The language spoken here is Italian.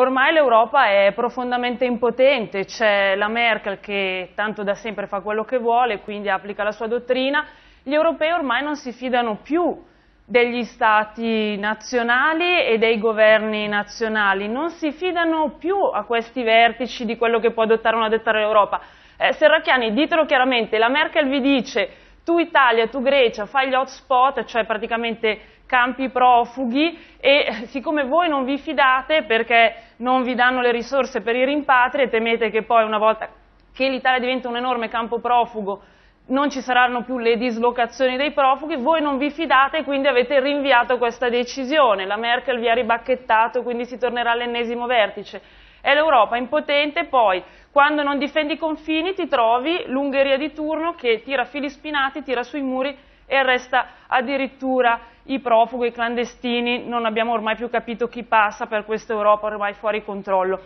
ormai l'Europa è profondamente impotente, c'è la Merkel che tanto da sempre fa quello che vuole, quindi applica la sua dottrina, gli europei ormai non si fidano più degli stati nazionali e dei governi nazionali, non si fidano più a questi vertici di quello che può adottare o non adottare l'Europa. Eh, Serracchiani, ditelo chiaramente, la Merkel vi dice tu Italia, tu Grecia, fai gli hotspot, cioè praticamente campi profughi e siccome voi non vi fidate perché non vi danno le risorse per i rimpatri e temete che poi una volta che l'Italia diventa un enorme campo profugo non ci saranno più le dislocazioni dei profughi, voi non vi fidate e quindi avete rinviato questa decisione, la Merkel vi ha ribacchettato quindi si tornerà all'ennesimo vertice. È l'Europa impotente poi quando non difendi i confini ti trovi l'Ungheria di turno che tira fili spinati, tira sui muri e arresta addirittura i profughi, i clandestini, non abbiamo ormai più capito chi passa per questa Europa ormai fuori controllo.